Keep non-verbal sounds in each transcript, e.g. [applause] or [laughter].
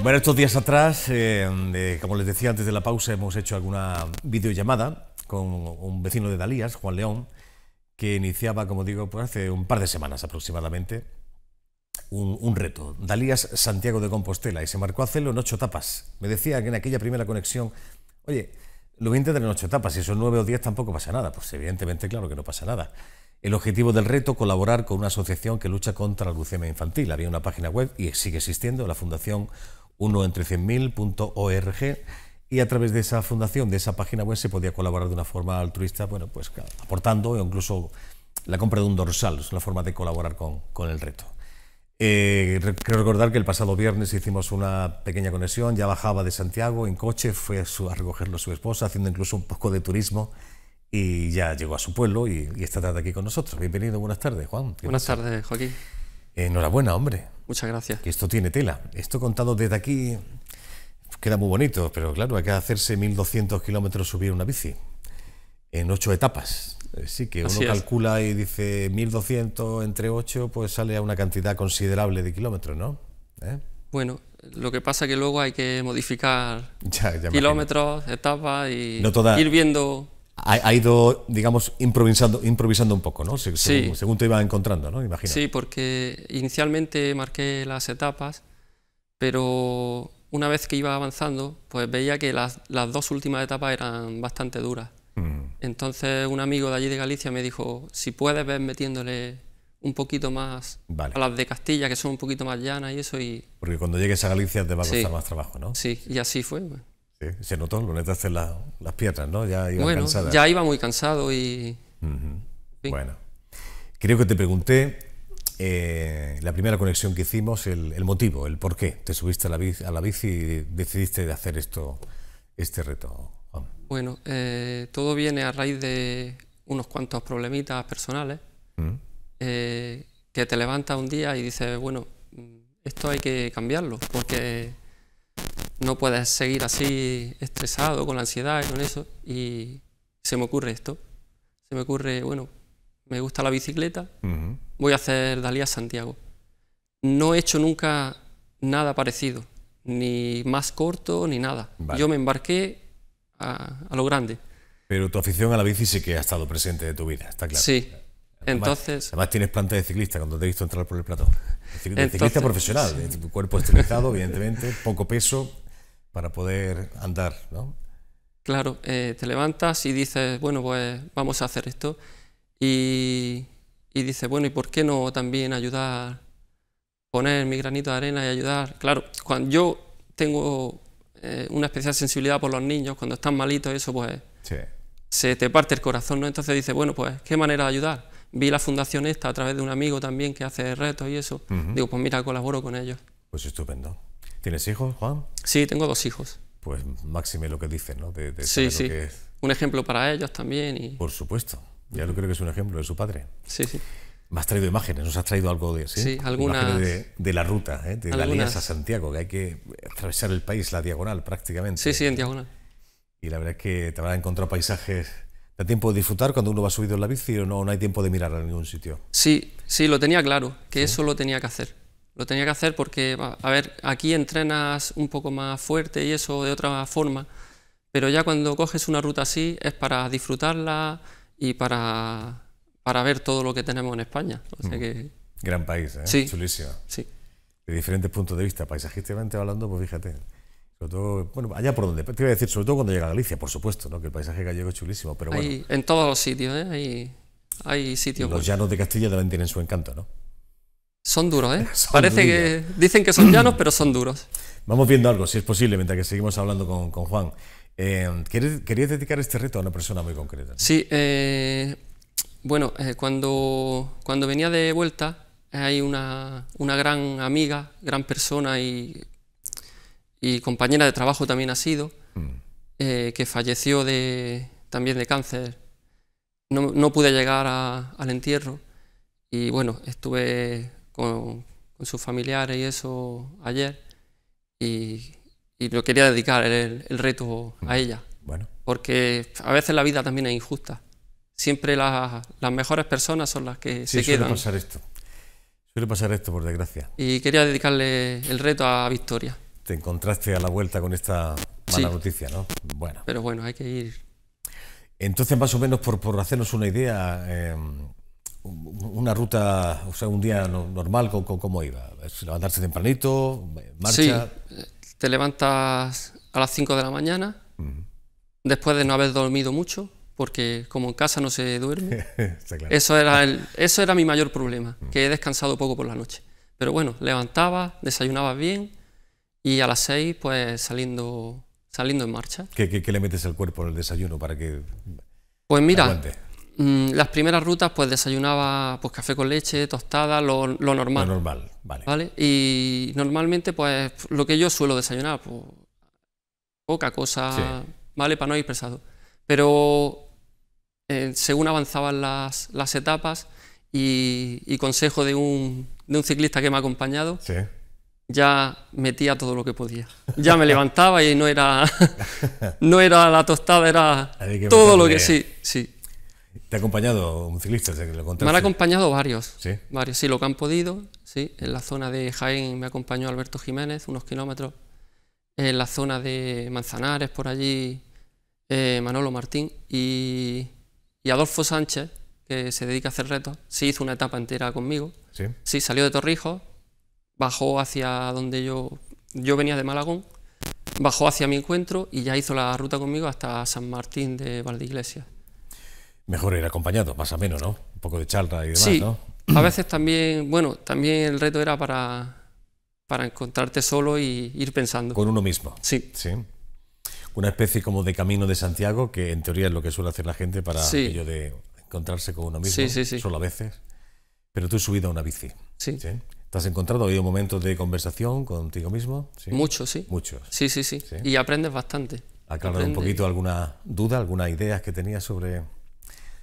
Bueno, estos días atrás, eh, como les decía antes de la pausa, hemos hecho alguna videollamada con un vecino de Dalías, Juan León, que iniciaba, como digo, pues hace un par de semanas aproximadamente, un, reto. Dalías Santiago de Compostela, y se marcó a hacerlo en ocho etapas. Me decía que en aquella primera conexión, oye, lo voy a intentar en ocho etapas, si son nueve o diez tampoco pasa nada. Pues evidentemente, claro que no pasa nada. El objetivo del reto, colaborar con una asociación que lucha contra la leucemia infantil. Había una página web y sigue existiendo, la Fundación uno entre 100.000.org y a través de esa fundación, de esa página web, se podía colaborar de una forma altruista, bueno, pues aportando o e incluso la compra de un dorsal, es una forma de colaborar con, con el reto. Eh, creo recordar que el pasado viernes hicimos una pequeña conexión, ya bajaba de Santiago en coche, fue a, recogerlo su esposa, haciendo incluso un poco de turismo y ya llegó a su pueblo y, y está tarde aquí con nosotros. Bienvenido, buenas tardes, Juan. Buenas tardes, Joaquín. Enhorabuena, hombre. Muchas gracias. Que esto tiene tela. Esto contado desde aquí queda muy bonito, pero claro, hay que hacerse 1.200 kilómetros subir una bici en ocho etapas. Eh, sí, que uno calcula y dice 1.200 entre ocho, pues sale a una cantidad considerable de kilómetros, ¿no? ¿Eh? Bueno, lo que pasa es que luego hay que modificar [laughs] kilómetros, etapas y ir viendo ha, ido, digamos, improvisando, improvisando un poco, ¿no? Según, sí. según te iba encontrando, ¿no? Imagino. Sí, porque inicialmente marqué las etapas, pero una vez que iba avanzando, pues veía que las, las dos últimas etapas eran bastante duras. Mm. Entonces un amigo de allí de Galicia me dijo, si puedes, ver metiéndole un poquito más a las de Castilla, que son un poquito más llanas y eso. Y... Porque cuando llegues a Galicia te va a costar más trabajo, ¿no? Sí, y así fue. Se notó, lo netaste las piedras, ¿no? Ya iba bueno, ya iba muy cansado y... Bueno, creo que te pregunté, eh, la primera conexión que hicimos, el, motivo, el por qué te subiste a la, bici, a la bici y decidiste de hacer esto, este reto. Bueno, eh, todo viene a raíz de unos cuantos problemitas personales, eh, que te levantas un día y dices, bueno, mm, esto hay que cambiarlo, porque no puedes seguir así estresado, con la ansiedad y con eso. Y se me ocurre esto. Se me ocurre, bueno, me gusta la bicicleta, voy a hacer Dalí a Santiago. No he hecho nunca nada parecido, ni más corto ni nada. Yo me embarqué a, lo grande. Pero tu afición a la bici sí que ha estado presente de tu vida, está claro. Sí. Además, entonces, además tienes planta de ciclista cuando te he visto entrar por el plato ciclista profesional, [laughs] tu cuerpo estilizado, evidentemente, poco peso, para poder andar, ¿no? Claro, eh, te levantas y dices, bueno, pues vamos a hacer esto. Y, y dices, bueno, ¿y por qué no también ayudar, poner mi granito de arena y ayudar? Claro, cuando yo tengo eh, una especial sensibilidad por los niños, cuando están malitos, eso pues se te parte el corazón, ¿no? Entonces dices, bueno, pues, ¿qué manera de ayudar? Vi la fundación esta a través de un amigo también que hace retos y eso. Digo, pues mira, colaboro con ellos. Pues estupendo. ¿Tienes hijos, Juan? Sí, tengo dos hijos. Pues máxime lo que dicen, ¿no? sí, sí. Un ejemplo para ellos también. Y... Por supuesto. Ya lo creo que es un ejemplo de su padre. Sí, sí. Me has traído imágenes, nos has traído algo de, ¿sí? Sí, algunas... de, la ruta, ¿eh? de la línea a Santiago, que hay que atravesar el país, la diagonal prácticamente. Sí, sí, en diagonal. Y la verdad es que te a encontrar paisajes ¿Da tiempo de disfrutar cuando uno va subido en la bici o no, hay tiempo de mirar a ningún sitio? Sí, sí, lo tenía claro, que eso lo tenía que hacer. Lo tenía que hacer porque, a ver, aquí entrenas un poco más fuerte y eso de otra forma, pero ya cuando coges una ruta así es para disfrutarla y para, para ver todo lo que tenemos en España. Mm. Gran país, ¿eh? Chulísimo. Sí. De diferentes puntos de vista, paisajísticamente hablando, pues fíjate. Sobre todo, bueno, allá por donde, te iba a decir, sobre todo cuando llega a Galicia, por supuesto, ¿no? que el paisaje gallego es chulísimo, pero bueno. en todos los sitios, ¿eh? hay, hay sitios. Los llanos de Castilla también tienen su encanto, ¿no? Son duros, ¿eh? [laughs] Parece que dicen que son llanos, pero son duros. [clears throat] Vamos viendo algo, si es posible, mientras que seguimos hablando con, Juan. Em, ¿querías, dedicar este reto a una persona muy concreta? Sí, eh, bueno, eh, cuando, cuando venía de vuelta, hay una, gran amiga, gran persona y, compañera de trabajo también ha sido, mm. eh, que falleció de, también de cáncer. No, pude llegar al entierro y bueno, estuve con, sus familiares y eso ayer y, lo quería dedicar el, reto a ella. Bueno. Porque a veces la vida también es injusta. Siempre las mejores personas son las que se quedan. Suele pasar esto. Suele pasar esto, por desgracia. Y quería dedicarle el reto a Victoria. Te encontraste a la vuelta con esta mala noticia, ¿no? Bueno. Pero bueno, hay que ir. Entonces, más o menos, por, por hacernos una idea, em, una ruta, o sea, un día normal, ¿cómo, iba? ¿Levantarse tempranito? ¿Marcha? Sí, eh, te levantas a las 5 de la mañana, después de no haber dormido mucho, porque como en casa no se duerme, [laughs] eso, era eso era mi mayor problema, que he descansado poco por la noche. Pero bueno, levantaba, desayunaba bien y a las 6 pues saliendo, saliendo en marcha. ¿Qué, qué, le metes al cuerpo en el desayuno para que... Pues mira... Mm, las primeras rutas pues desayunaba pues café con leche, tostada, lo, normal. Lo normal, vale. vale. Y normalmente pues lo que yo suelo desayunar, pues poca cosa, ¿vale? Para no ir pesado. Pero eh, según avanzaban las, las etapas y, consejo de un, de un, ciclista que me ha acompañado, ya metía todo lo que podía. Ya me levantaba y no era, [laughs] no era la tostada, era todo lo que... Sí, sí. ¿Te ha acompañado un ciclista? Que lo me han acompañado varios. ¿Sí? Varios, lo que han podido. Sí, en la zona de Jaén me acompañó Alberto Jiménez, unos kilómetros. En la zona de Manzanares, por allí, eh, Manolo Martín. Y, Adolfo Sánchez, que se dedica a hacer retos, sí hizo una etapa entera conmigo. Sí. salió de Torrijos, bajó hacia donde yo. Yo venía de Malagón, bajó hacia mi encuentro y ya hizo la ruta conmigo hasta San Martín de Valdeiglesias. Mejor ir acompañado, más o menos, ¿no? Un poco de charla y demás, sí. A veces también, bueno, también el reto era para, para encontrarte solo y ir pensando. Con uno mismo. Sí. Sí. Una especie como de camino de Santiago, que en teoría es lo que suele hacer la gente para ello de encontrarse con uno mismo, solo a veces. Pero tú has subido a una bici. Sí. ¿Te has encontrado? ¿Ha habido momentos de conversación contigo mismo? Muchos, sí. Muchos. Sí, sí, sí. Y aprendes bastante. Aclarar un poquito alguna duda, algunas ideas que tenías sobre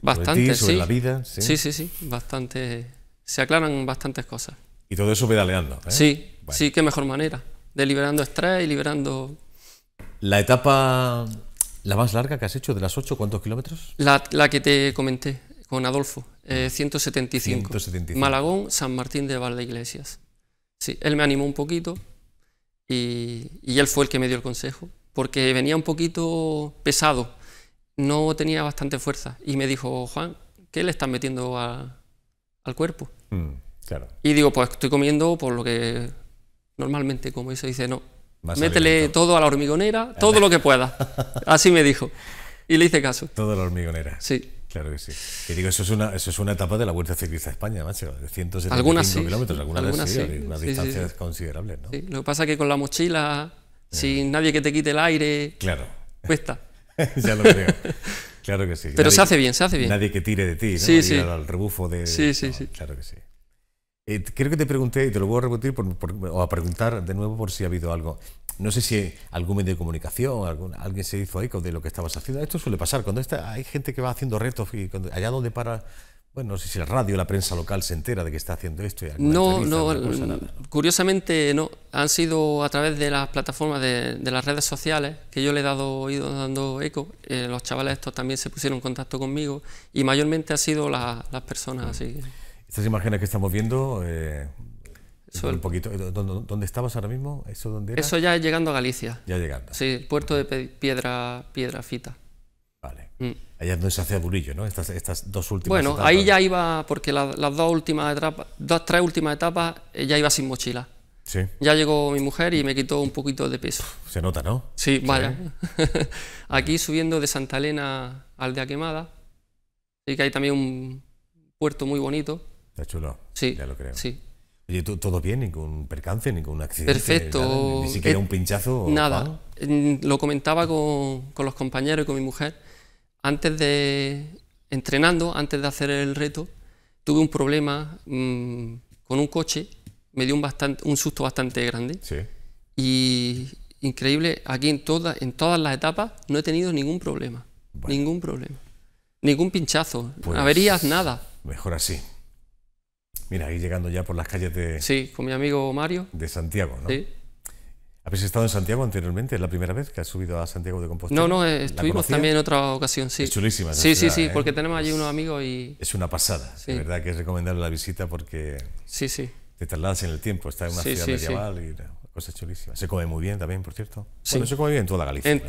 Bastante, sí. la vida. ¿sí? sí, sí, bastante. Se aclaran bastantes cosas. Y todo eso pedaleando. ¿eh? Sí, sí, qué mejor manera. De liberando estrés y liberando. La etapa, la más larga que has hecho, de las 8, ¿cuántos kilómetros? La, la que te comenté con Adolfo, 175. Eh, 175. Ah. Malagón, San Martín de iglesias Sí, él me animó un poquito y, y él fue el que me dio el consejo, porque venía un poquito pesado no tenía bastante fuerza. Y me dijo, Juan, ¿qué le estás metiendo al cuerpo? Mm, claro. Y digo, pues estoy comiendo por lo que normalmente como eso dice, no. Métele todo a la hormigonera, todo lo que pueda. [laughs] Así me dijo. Y le hice caso. Todo la hormigonera. Sí. Claro que sí. Y digo, eso es una, eso es una etapa de la Vuelta Ciclista a España, macho, de 175 algunas kilómetros, algunas, algunas sí, sí, considerables, ¿no? Lo que pasa es que con la mochila, eh. sin nadie que te quite el aire, claro. cuesta. [laughs] ya lo creo. [laughs] Claro que sí. Pero se hace bien, se hace bien. Nadie que tire de ti, ¿no? Sí, sí. Al rebufo de... Sí, sí, sí. Claro que sí. Eh, creo que te pregunté, y te lo voy a repetir o a preguntar de nuevo por si ha habido algo. No sé si algún medio de comunicación, alguien se hizo ahí de lo que estabas haciendo. Esto suele pasar. Cuando está, hay gente que va haciendo retos y allá donde para bueno, no sé si la radio, la prensa local se entera de que está haciendo esto. Y no, no, no, mm, curiosamente no. Han sido a través de las plataformas de, las redes sociales que yo le he dado, ido dando eco. Eh, los chavales estos también se pusieron en contacto conmigo y mayormente han sido las personas. Así Estas imágenes que estamos viendo, eh, poquito, eh, ¿dónde, estamos estabas ahora mismo? ¿Eso, dónde es Eso ya llegando a Galicia. Ya llegando. Sí, puerto de Piedra, Fita. Vale. Mm. Allá es donde se hace burillo, ¿no? Estas, dos últimas Bueno, ahí ya iba, porque las, dos últimas etapas, dos, tres últimas etapas, eh, ya iba sin mochila. Sí. Ya llegó mi mujer y me quitó un poquito de peso. Se nota, ¿no? Sí, vaya. [laughs] Aquí subiendo de Santa Elena Aldea Quemada, y que hay también un puerto muy bonito. Está chulo. Sí. Ya lo creo. Sí. Oye, ¿todo bien? ¿Ningún percance? ¿Ningún accidente? Perfecto. ni siquiera un eh, pinchazo. Nada. Mm, lo comentaba con, con los compañeros y con mi mujer antes de, entrenando, antes de hacer el reto, tuve un problema mm, con un coche, me dio un, bastante, un susto bastante grande. Sí. Y increíble, aquí en, en todas las etapas no he tenido ningún problema. Ningún problema. Ningún pinchazo. No pues averías, nada. Mejor así. Mira, ahí llegando ya por las calles de... Sí, con mi amigo Mario. De Santiago, ¿no? Sí. ¿Habéis estado en Santiago anteriormente? ¿Es la primera vez que has subido a Santiago de Compostela? No, no, eh, estuvimos también en otra ocasión, sí. Es chulísima. sí, sí, sí, ¿eh? porque tenemos allí unos amigos y... Es una pasada, de verdad que es recomendable la visita porque... Sí, sí. Te trasladas en el tiempo, está en una ciudad medieval y cosas chulísimas. Se come muy bien también, por cierto. se come bien en toda Galicia, en,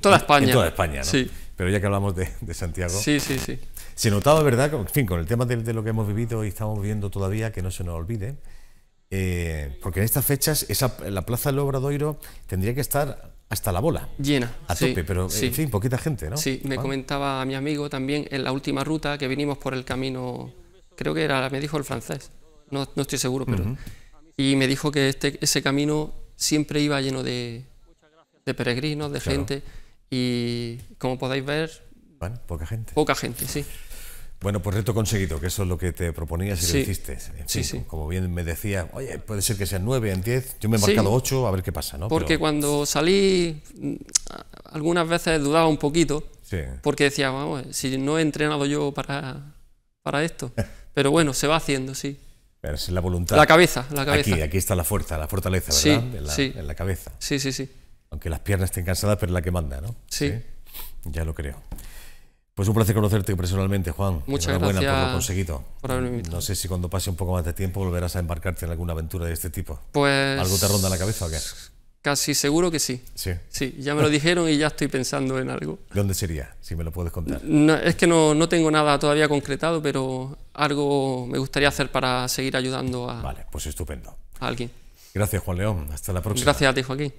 toda España. En toda España, ¿no? Sí. Pero ya que hablamos de, Santiago... Sí, sí, sí. Se notaba, ¿verdad? En fin, con el tema de, de lo que hemos vivido y estamos viviendo todavía, que no se nos olvide... Eh, porque en estas fechas esa, la plaza del Obradoiro tendría que estar hasta la bola. Llena. A tope, pero sí. en fin, poquita gente, ¿no? Sí, me comentaba a mi amigo también en la última ruta que vinimos por el camino, creo que era, me dijo el francés, no, no estoy seguro, pero. Y me dijo que este, ese camino siempre iba lleno de, peregrinos, de gente, y como podéis ver. Bueno, poca gente. Poca gente, sí. Bueno, pues reto conseguido, que eso es lo que te proponías y lo hiciste. En sí, Como bien me decía, oye, puede ser que sean nueve, en diez, yo me he marcado ocho, a ver qué pasa, ¿no? Porque cuando salí, mm, algunas veces dudaba un poquito, porque decía, vamos, si no he entrenado yo para, esto. [laughs] Pero bueno, se va haciendo, sí. Pero es la voluntad. La cabeza, la cabeza. Aquí, aquí está la fuerza, la fortaleza, ¿verdad? En la, en, la, cabeza. Sí, sí, sí. Aunque las piernas estén cansadas, pero es la que manda, ¿no? sí. Ya lo creo. Pues un placer conocerte personalmente, Juan. Muchas gracias por lo conseguido. No sé si cuando pase un poco más de tiempo volverás a embarcarte en alguna aventura de este tipo. Pues. ¿Algo te ronda la cabeza o qué? Casi seguro que sí. Sí. Sí, ya me lo [laughs] dijeron y ya estoy pensando en algo. ¿Dónde sería? Si me lo puedes contar. No, es que no, no, tengo nada todavía concretado, pero algo me gustaría hacer para seguir ayudando a. Vale, pues estupendo. A alguien. Gracias, Juan León. Hasta la próxima. Gracias a ti, Joaquín.